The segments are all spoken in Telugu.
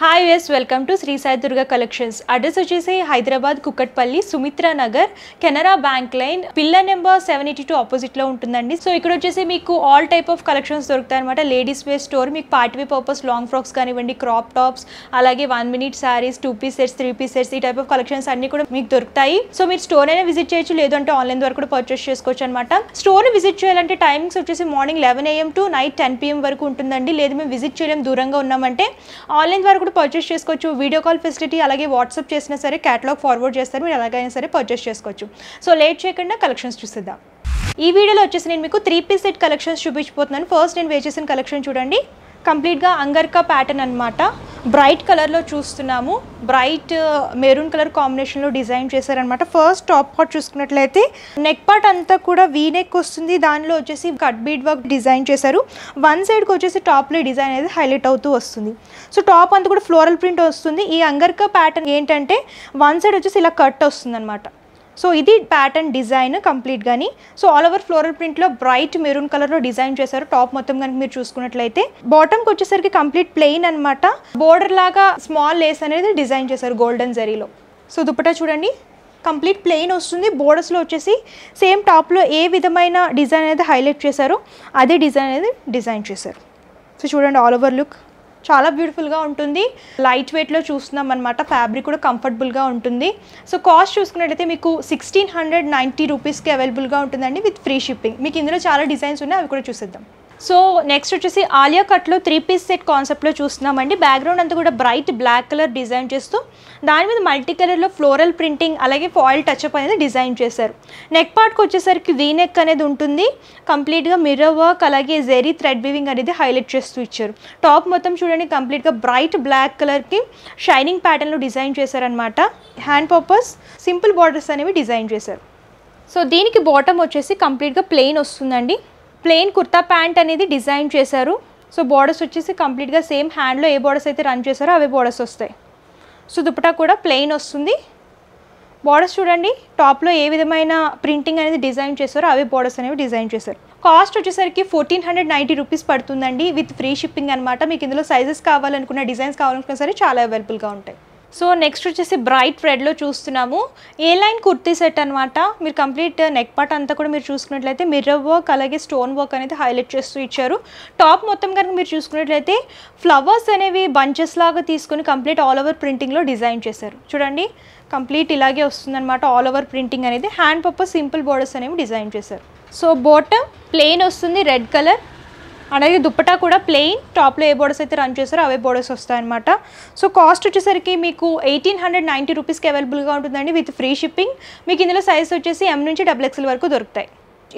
hi yes welcome to Shri Sai Durga collections address వచ్చేసి Hyderabad Kukatpally Sumitra Nagar Canara bank line pillar number seven eighty two ఆపోజిట్లో ఉంటుందండి సో ఇక్కడ వచ్చేసి మీకు ఆల్ టైప్ ఆఫ్ కలెక్షన్స్ దొరుకుతాయి అనమాట లేడీస్ వేర్ స్టోర్ మీకు party wear purpose long frocks కానివ్వండి క్రాప్ టాప్స్ అలాగే one minute saris two piece sets three piece sets ఈ టైప్ ఆఫ్ కలెక్షన్స్ అన్ని కూడా మీకు దొరుకుతాయి సో మీరు స్టోర్ అయినా విజిట్ చేయొచ్చు లేదంటే ఆన్లైన్ ద్వారా కూడా పర్చేస్ చేసుకోవచ్చు అనమాట స్టోర్ విజిట్ చేయాలంటే టైమింగ్స్ వచ్చేసి morning eleven AM to night ten PM వరకు ఉంటుందండి లేదు మేము విజిట్ చేయడం దూరంగా ఉన్నామంటే ఆన్లైన్ ద్వారా వచ్చినప్పుడు పర్చేస్ చేసుకోవచ్చు వీడియో కాల్ ఫెసిలిటీ అలాగే వాట్సాప్ చేసినా సరే క్యాటలాగ్ ఫార్వర్డ్ చేస్తారు మీరు ఎలాగైనా సరే పర్చేస్ చేసుకోవచ్చు సో లేట్ చేయకుండా కలెక్షన్స్ చూసిద్దాం ఈ వీడియోలో వచ్చేసి నేను మీకు త్రీ పీస్ సెట్ కలెక్షన్స్ చూపించిపోతున్నాను ఫస్ట్ నేను వేచేసిన కలెక్షన్ చూడండి కంప్లీట్గా అంగర్కా ప్యాటర్న్ అనమాట బ్రైట్ కలర్లో చూస్తున్నాము బ్రైట్ మెరూన్ కలర్ కాంబినేషన్లో డిజైన్ చేశారనమాట ఫస్ట్ టాప్ పార్ట్ చూసుకున్నట్లయితే నెక్ పార్ట్ అంతా కూడా వీ నెక్ వస్తుంది దానిలో వచ్చేసి కట్ బీడ్ వర్క్ డిజైన్ చేశారు వన్ సైడ్కి వచ్చేసి టాప్లో డిజైన్ అనేది హైలైట్ అవుతూ వస్తుంది సో టాప్ అంతా కూడా ఫ్లోరల్ ప్రింట్ వస్తుంది ఈ అంగర్క ప్యాటర్న్ ఏంటంటే వన్ సైడ్ వచ్చేసి ఇలా కట్ వస్తుంది అనమాట సో ఇది ప్యాటర్న్ డిజైన్ కంప్లీట్ కానీ సో ఆల్ ఓవర్ ఫ్లోరల్ ప్రింట్లో బ్రైట్ మెరూన్ కలర్లో డిజైన్ చేశారు టాప్ మొత్తం కనుక మీరు చూసుకున్నట్లయితే బాటమ్కి వచ్చేసరికి కంప్లీట్ ప్లెయిన్ అనమాట బోర్డర్ లాగా స్మాల్ లేస్ అనేది డిజైన్ చేశారు గోల్డెన్ జరీలో సో దుపట్టా చూడండి కంప్లీట్ ప్లెయిన్ వస్తుంది బోర్డర్స్లో వచ్చేసి సేమ్ టాప్లో ఏ విధమైన డిజైన్ అనేది హైలైట్ చేశారో అదే డిజైన్ అనేది డిజైన్ చేశారు సో చూడండి ఆల్ ఓవర్ లుక్ చాలా బ్యూటిఫుల్గా ఉంటుంది లైట్ వెయిట్లో చూస్తున్నాం అనమాట ఫ్యాబ్రిక్ కూడా కంఫర్టబుల్గా ఉంటుంది సో కాస్ట్ చూసుకున్నట్లయితే మీకు సిక్స్టీన్ హండ్రెడ్ నైంటీ రూపీస్కి అవైలబుల్గా ఉంటుందండి విత్ ఫ్రీ షిప్పింగ్ మీకు ఇందులో చాలా డిజైన్స్ ఉన్నాయి అవి కూడా చూసేద్దాం సో నెక్స్ట్ వచ్చేసి ఆలియా కట్లో త్రీ పీస్ సెట్ కాన్సెప్ట్లో చూస్తున్నామండి బ్యాక్గ్రౌండ్ అంతా కూడా బ్రైట్ బ్లాక్ కలర్ డిజైన్ చేస్తూ దాని మీద మల్టీ కలర్లో ఫ్లోరల్ ప్రింటింగ్ అలాగే ఫాయిల్ టచ్అప్ అనేది డిజైన్ చేశారు నెక్ పార్ట్కి వచ్చేసరికి వీ నెక్ అనేది ఉంటుంది కంప్లీట్గా మిర్ర వర్క్ అలాగే జెరీ థ్రెడ్ వీవింగ్ అనేది హైలైట్ చేస్తూ ఇచ్చారు టాప్ మొత్తం చూడండి కంప్లీట్గా బ్రైట్ బ్లాక్ కలర్కి షైనింగ్ ప్యాటర్న్లో డిజైన్ చేశారనమాట హ్యాండ్ పర్పస్ సింపుల్ బార్డర్స్ అనేవి డిజైన్ చేశారు సో దీనికి బాటమ్ వచ్చేసి కంప్లీట్గా ప్లెయిన్ వస్తుందండి ప్లెయిన్ కుర్తా ప్యాంట్ అనేది డిజైన్ చేశారు సో బోర్డర్స్ వచ్చేసి కంప్లీట్గా సేమ్ హ్యాండ్లో ఏ బోర్డర్స్ అయితే రన్ చేశారో అవే బోర్డర్స్ వస్తాయి సో దుపటా కూడా ప్లెయిన్ వస్తుంది బోర్డర్స్ చూడండి టాప్లో ఏ విధమైన ప్రింటింగ్ అనేది డిజైన్ చేశారో అవే బోర్డర్స్ అనేవి డిజైన్ చేశారు కాస్ట్ వచ్చేసరికి ఫోర్టీన్ హండ్రెడ్ నైంటీ రూపీస్ పడుతుందండి విత్ ఫ్రీ షిప్పింగ్ అనమాట మీకు ఇందులో సైజెస్ కావాలనుకున్న డిజైన్స్ కావాలనుకున్న సరే చాలా అవైలబుల్గా ఉంటాయి సో నెక్స్ట్ వచ్చేసి బ్రైట్ రెడ్లో చూస్తున్నాము ఏ లైన్ కుర్తీ సెట్ అనమాట మీరు కంప్లీట్ నెక్ పార్ట్ అంతా కూడా మీరు చూసుకున్నట్లయితే మిర్రర్ వర్క్ అలాగే స్టోన్ వర్క్ అనేది హైలైట్ చేస్తూ ఇచ్చారు టాప్ మొత్తం కనుక మీరు చూసుకున్నట్లయితే ఫ్లవర్స్ అనేవి బంచెస్ లాగా తీసుకొని కంప్లీట్ ఆల్ ఓవర్ ప్రింటింగ్లో డిజైన్ చేశారు చూడండి కంప్లీట్ ఇలాగే వస్తుందన్నమాట ఆల్ ఓవర్ ప్రింటింగ్ అనేది హ్యాండ్ పర్పస్ సింపుల్ బోర్డర్స్ అనేవి డిజైన్ చేశారు సో బాటమ్ ప్లెయిన్ వస్తుంది రెడ్ కలర్ అలాగే దుప్పటా కూడా ప్లెయిన్ టాప్లో ఏ బోర్డర్స్ అయితే రన్ చేస్తారో అవే బోర్డర్స్ వస్తాయన్నమాట సో కాస్ట్ వచ్చేసరికి మీకు ఎయిటీన్ హండ్రెడ్ నైంటీ రూపీస్కి అవైలబుల్గా ఉంటుందండి విత్ ఫ్రీ షిప్పింగ్ మీకు ఇందులో సైజ్ వచ్చేసి ఎం నుంచి డబుల్ ఎక్స్ఎల్ వరకు దొరుకుతాయి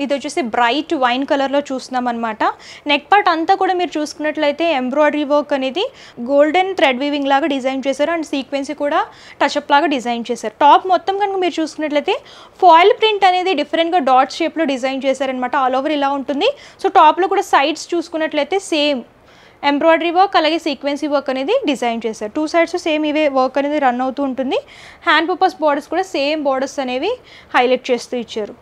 ఇది వచ్చేసి బ్రైట్ వైన్ కలర్లో చూస్తున్నాం అనమాట నెక్ పార్ట్ అంతా కూడా మీరు చూసుకున్నట్లయితే ఎంబ్రాయిడరీ వర్క్ అనేది గోల్డెన్ థ్రెడ్ వీవింగ్ లాగా డిజైన్ చేశారు అండ్ సీక్వెన్స్ కూడా టచ్అప్ లాగా డిజైన్ చేశారు టాప్ మొత్తం కనుక మీరు చూసుకున్నట్లయితే ఫాయిల్ ప్రింట్ అనేది డిఫరెంట్గా డాట్ షేప్లో డిజైన్ చేశారనమాట ఆల్ ఓవర్ ఇలా ఉంటుంది సో టాప్లో కూడా సైడ్స్ చూసుకున్నట్లయితే సేమ్ ఎంబ్రాయిడరీ వర్క్ అలాగే సీక్వెన్సీ వర్క్ అనేది డిజైన్ చేశారు టూ సైడ్స్ సేమ్ ఇవే వర్క్ అనేది రన్ అవుతూ ఉంటుంది హ్యాండ్ పర్పస్ బార్డర్స్ కూడా సేమ్ బార్డర్స్ అనేవి హైలైట్ చేస్తూ ఇచ్చారు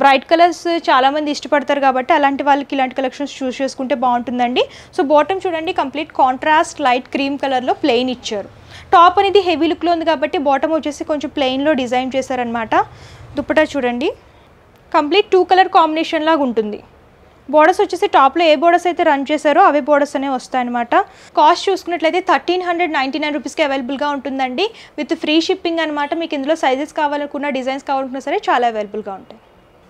బ్రైట్ కలర్స్ చాలామంది ఇష్టపడతారు కాబట్టి అలాంటి వాళ్ళకి ఇలాంటి కలెక్షన్స్ చూస్ చేసుకుంటే బాగుంటుందండి సో బాటమ్ చూడండి కంప్లీట్ కాంట్రాస్ట్ లైట్ క్రీమ్ కలర్లో ప్లెయిన్ ఇచ్చారు టాప్ అనేది హెవీ లుక్లో ఉంది కాబట్టి బాటమ్ వచ్చేసి కొంచెం ప్లెయిన్లో డిజైన్ చేశారనమాట దుప్పటా చూడండి కంప్లీట్ టూ కలర్ కాంబినేషన్ లాగా ఉంటుంది బోర్డర్స్ వచ్చేసి టాప్లో ఏ బోర్డర్స్ అయితే రన్ చేశారో అవే బోర్డర్స్ అనేవి వస్తాయన్నమాట కాస్ట్ చూసుకున్నట్లయితే థర్టీన్ హండ్రెడ్ నైంటీ నైన్ రూపీస్కి అవైలబుల్గా ఉంటుందండి విత్ ఫ్రీ షిప్పింగ్ అనమాట మీకు ఇందులో సైజెస్ కావాలనుకున్న డిజైన్స్ కావాలనుకున్నా సరే చాలా అవైలబుల్గా ఉంటాయి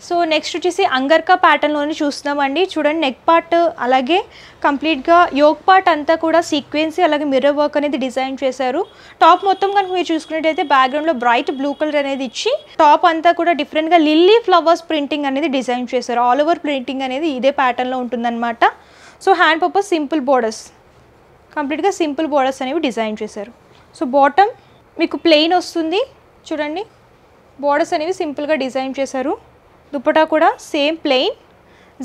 సో నెక్స్ట్ వచ్చేసి అంగర్కా ప్యాటర్న్లోనే చూస్తున్నామండి చూడండి నెక్ పార్ట్ అలాగే కంప్లీట్గా యోగ్ పార్ట్ అంతా కూడా సీక్వెన్సీ అలాగే మిర్రర్ వర్క్ అనేది డిజైన్ చేశారు టాప్ మొత్తం కనుక మీరు చూసుకున్నట్టయితే బ్యాక్గ్రౌండ్లో బ్రైట్ బ్లూ కలర్ అనేది ఇచ్చి టాప్ అంతా కూడా డిఫరెంట్గా లిల్లీ ఫ్లవర్స్ ప్రింటింగ్ అనేది డిజైన్ చేశారు ఆల్ ఓవర్ ప్రింటింగ్ అనేది ఇదే ప్యాటర్న్లో ఉంటుందన్నమాట so hand purpose simple borders కంప్లీట్గా సింపుల్ బోర్డర్స్ అనేవి డిజైన్ చేశారు సో బాటమ్ మీకు ప్లెయిన్ వస్తుంది చూడండి బోర్డర్స్ అనేవి సింపుల్గా డిజైన్ చేశారు దుపటా కూడా సేమ్ ప్లెయిన్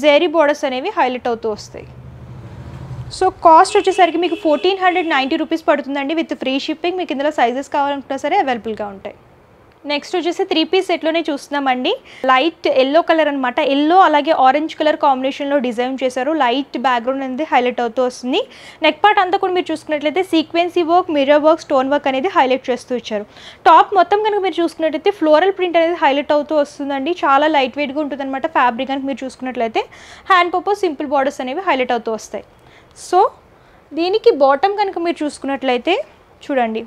జేరీ బోర్డర్స్ అనేవి హైలైట్ అవుతూ వస్తాయి సో కాస్ట్ వచ్చేసరికి మీకు ఫోర్టీన్ హండ్రెడ్ నైంటీ రూపీస్ పడుతుందండి విత్ ఫ్రీ షిప్పింగ్ మీకు ఇందులో సైజెస్ కావాలనుకున్నా సరే అవైలబుల్గా ఉంటాయి నెక్స్ట్ వచ్చేసి త్రీ పీస్ సెట్లోనే చూస్తున్నామండి లైట్ ఎల్లో కలర్ అనమాట ఎల్లో అలాగే ఆరెంజ్ కలర్ కాంబినేషన్లో డిజైన్ చేశారు లైట్ బ్యాక్గ్రౌండ్ అనేది హైలైట్ అవుతూ వస్తుంది నెక్ పార్ట్ అంతా కూడా మీరు చూసుకున్నట్లయితే sequins work mirror work stone work అనేది హైలైట్ చేస్తూ ఇచ్చారు టాప్ మొత్తం కనుక మీరు చూసుకున్నట్లయితే ఫ్లోరల్ ప్రింట్ అనేది హైలైట్ అవుతూ వస్తుందండి చాలా లైట్ వెయిట్గా ఉంటుందన్నమాట ఫ్యాబ్రిక్ కనుక మీరు చూసుకున్నట్లయితే హ్యాండ్ పప్పు సింపుల్ బార్డర్స్ అనేవి హైలైట్ అవుతూ వస్తాయి సో దీనికి బాటమ్ కనుక మీరు చూసుకున్నట్లయితే చూడండి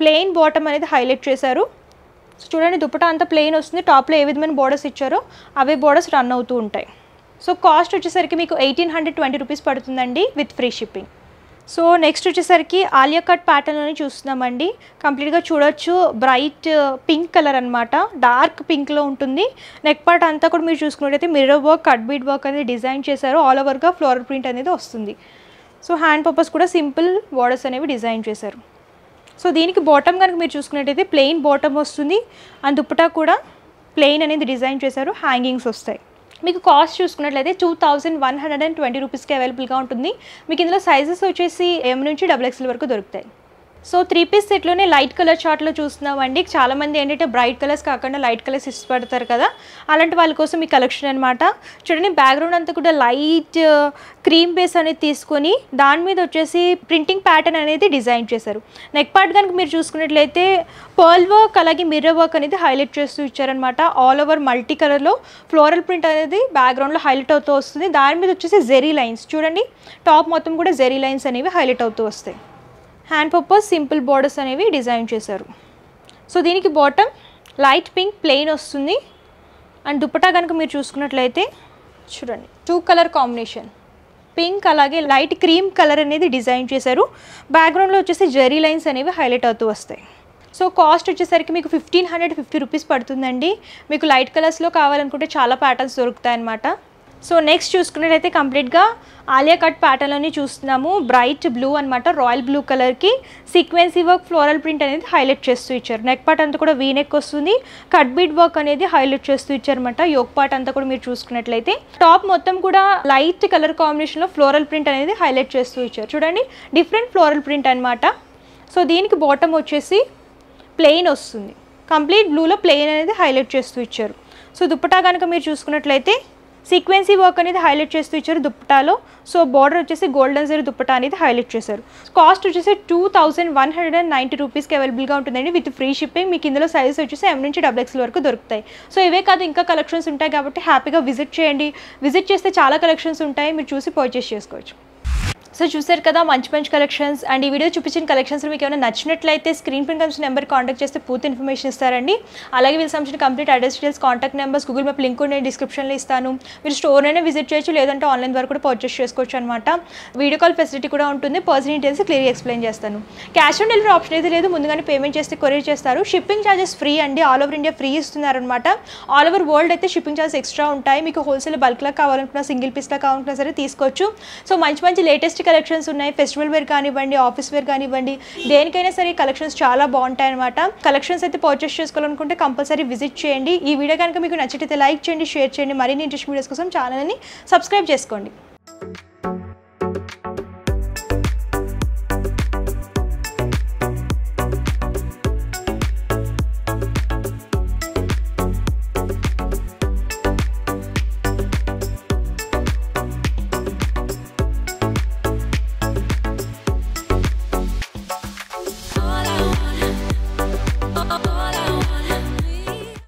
ప్లెయిన్ బాటమ్ అనేది హైలైట్ చేశారు సో చూడండి దుపటా అంతా ప్లెయిన్ వస్తుంది టాప్లో ఏ విధమైన బోర్డర్స్ ఇచ్చారో అవే బోర్డర్స్ రన్ అవుతూ ఉంటాయి సో కాస్ట్ వచ్చేసరికి మీకు ఎయిటీన్ హండ్రెడ్ ట్వంటీ రూపీస్ పడుతుందండి with free shipping so next వచ్చేసరికి ఆలియా కట్ అని చూస్తున్నామండి కంప్లీట్గా చూడొచ్చు బ్రైట్ పింక్ కలర్ అనమాట డార్క్ పింక్లో ఉంటుంది నెక్ పార్ట్ అంతా కూడా మీరు చూసుకున్నట్టయితే mirror work cut bead work అనేది డిజైన్ చేశారు ఆల్ ఓవర్గా ఫ్లోర్ ప్రింట్ అనేది వస్తుంది సో హ్యాండ్ పర్పస్ కూడా సింపుల్ బోర్డర్స్ అనేవి డిజైన్ చేశారు సో దీనికి బాటమ్ కనుక మీరు చూసుకున్నట్టయితే ప్లెయిన్ బాటమ్ వస్తుంది అండ్ దుప్పటా కూడా ప్లెయిన్ అనేది డిజైన్ చేశారు హ్యాంగింగ్స్ వస్తాయి మీకు కాస్ట్ చూసుకున్నట్లయితే two thousand one hundred and twenty రూపీస్కి అవైలబుల్గా ఉంటుంది మీకు ఇందులో సైజెస్ వచ్చేసి ఎం నుంచి డబుల్ ఎక్స్ఎల్ వరకు దొరుకుతాయి సో త్రీ పీస్ సెట్లోనే లైట్ కలర్ చార్ట్లో చూస్తున్నామండి చాలామంది ఏంటంటే బ్రైట్ కలర్స్ కాకుండా లైట్ కలర్స్ ఇష్టపడతారు కదా అలాంటి వాళ్ళ కోసం ఈ కలెక్షన్ అనమాట చూడండి బ్యాక్గ్రౌండ్ అంతా కూడా లైట్ క్రీమ్ బేస్ అనేది తీసుకొని దాని మీద వచ్చేసి ప్రింటింగ్ ప్యాటర్న్ అనేది డిజైన్ చేశారు నెక్ పార్ట్ కనుక మీరు చూసుకున్నట్లయితే పర్ల్ వర్క్ అలాగే మిర్రర్ వర్క్ అనేది హైలైట్ చేస్తూ ఇచ్చారనమాట ఆల్ ఓవర్ మల్టీ కలర్లో ఫ్లోరల్ ప్రింట్ అనేది బ్యాక్గ్రౌండ్లో హైలైట్ అవుతూ వస్తుంది దాని మీద వచ్చేసి జెరీ లైన్స్ చూడండి టాప్ మొత్తం కూడా జెరీ లైన్స్ అనేవి హైలైట్ అవుతూ వస్తాయి హ్యాండ్ పర్పస్ సింపుల్ బార్డర్స్ అనేవి డిజైన్ చేశారు సో దీనికి బాటమ్ లైట్ పింక్ ప్లెయిన్ వస్తుంది అండ్ దుప్పటా కనుక మీరు చూసుకున్నట్లయితే చూడండి టూ కలర్ కాంబినేషన్ పింక్ అలాగే లైట్ క్రీమ్ కలర్ అనేది డిజైన్ చేశారు బ్యాక్గ్రౌండ్లో వచ్చేసి జెరీ లైన్స్ అనేవి హైలైట్ అవుతూ వస్తాయి సో కాస్ట్ వచ్చేసరికి మీకు ఫిఫ్టీన్ హండ్రెడ్ ఫిఫ్టీ రూపీస్ పడుతుందండి మీకు లైట్ కలర్స్లో కావాలనుకుంటే చాలా ప్యాటర్న్స్ దొరుకుతాయి అన్నమాట సో నెక్స్ట్ చూసుకున్నట్టయితే కంప్లీట్గా ఆలియా కట్ ప్యాటర్న్లోని చూస్తున్నాము బ్రైట్ బ్లూ అనమాట రాయల్ బ్లూ కలర్కి సీక్వెన్సీ వర్క్ ఫ్లోరల్ ప్రింట్ అనేది హైలైట్ చేస్తూ ఇచ్చారు నెక్ పార్ట్ అంతా కూడా వీ నెక్ వస్తుంది కట్ బీట్ వర్క్ అనేది హైలైట్ చేస్తూ ఇచ్చారనమాట యోక్ పార్ట్ అంతా కూడా మీరు చూసుకున్నట్లయితే టాప్ మొత్తం కూడా లైట్ కలర్ కాంబినేషన్లో ఫ్లోరల్ ప్రింట్ అనేది హైలైట్ చేస్తూ ఇచ్చారు చూడండి డిఫరెంట్ ఫ్లోరల్ ప్రింట్ అనమాట సో దీనికి బాటమ్ వచ్చేసి ప్లెయిన్ వస్తుంది కంప్లీట్ బ్లూలో ప్లెయిన్ అనేది హైలైట్ చేస్తూ ఇచ్చారు సో దుప్పటా కనుక మీరు చూసుకున్నట్లయితే సీక్వెన్సీ వర్క్ అనేది హైలైట్ చేస్తూ ఇచ్చారు దుప్పటాలో సో బార్డర్ వచ్చేసి గోల్డెన్ జరీ దుప్పటా అనేది హైలైట్ చేశారు కాస్ట్ వచ్చేసి two thousand one hundred and ninety రూపీస్కి అవైలబుల్గా ఉంటుందండి విత్ ఫ్రీ షిప్పింగ్ మీకు ఇందులో సైజెస్ వచ్చేసి ఎం నుంచి డబుల్ ఎక్స్ వరకు దొరుకుతాయి సో ఇవే కాదు ఇంకా కలెక్షన్స్ ఉంటాయి కాబట్టి హ్యాపీగా విజిట్ చేయండి విజిట్ చేస్తే చాలా కలెక్షన్స్ ఉంటాయి మీరు చూసి పర్చేస్ చేసుకోవచ్చు సో చూసారు కదా మంచి మంచి కలెక్షన్స్ అండ్ ఈ వీడియో చూపించిన కలెక్షన్స్ మీకు ఏమైనా నచ్చినట్లయితే screen print company number contact చేస్తే పూర్తి ఇన్ఫర్మేషన్ ఇస్తారండి అలాగే వీళ్ళు సంబంధించిన complete address details contact numbers Google map link నేను డిస్క్రిప్షన్లో ఇస్తాను మీరు స్టోర్ అయినా విజిట్ చేయొచ్చు లేదంటే ఆన్లైన్ ద్వారా కూడా పర్చేస్ చేసుకోవచ్చు అనమాట వీడియో కాల్ ఫెసిలిటీ కూడా ఉంటుంది పర్సనల్ డీటెయిల్స్ క్లియర్ ఎక్స్ప్లెయిన్ చేస్తాను క్యాష్ ఆన్ డెలివరీ ఆప్షన్ అయితే లేదు ముందుగానే పేమెంట్ చేస్తే కొరియర్ చేస్తారు షిప్పింగ్ ఛార్జెస్ ఫ్రీ అండి ఆల్ ఓవర్ ఇండియా ఫ్రీ ఇస్తున్నారనమాట ఆల్ ఓవర్ వరల్డ్ అయితే షిప్పింగ్ ఛార్జెస్ ఎక్స్ట్రా ఉంటాయి మీకు హోల్సేల్ బల్క్లా కావాలనుకున్నా సింగిల్ పీస్లా కావాలనుకున్నా సరే తీసుకోవచ్చు సో మంచి మంచి లేటెస్ట్ కలెక్షన్స్ ఉన్నాయి ఫెస్టివల్ వేర్ కానివ్వండి ఆఫీస్ వేర్ కానివ్వండి దేనికైనా సరే కలెక్షన్స్ చాలా బాగుంటాయి అనమాట కలెక్షన్స్ అయితే పర్చేస్ చేసుకోవాలనుకుంటే కంపల్సరీ విజిట్ చేయండి ఈ వీడియో కనుక మీకు నచ్చితే లైక్ చేయండి షేర్ చేయండి మరిన్ని ఇంట్రెస్ట్ వీడియోస్ కోసం ఛానల్ని సబ్స్క్రైబ్ చేసుకోండి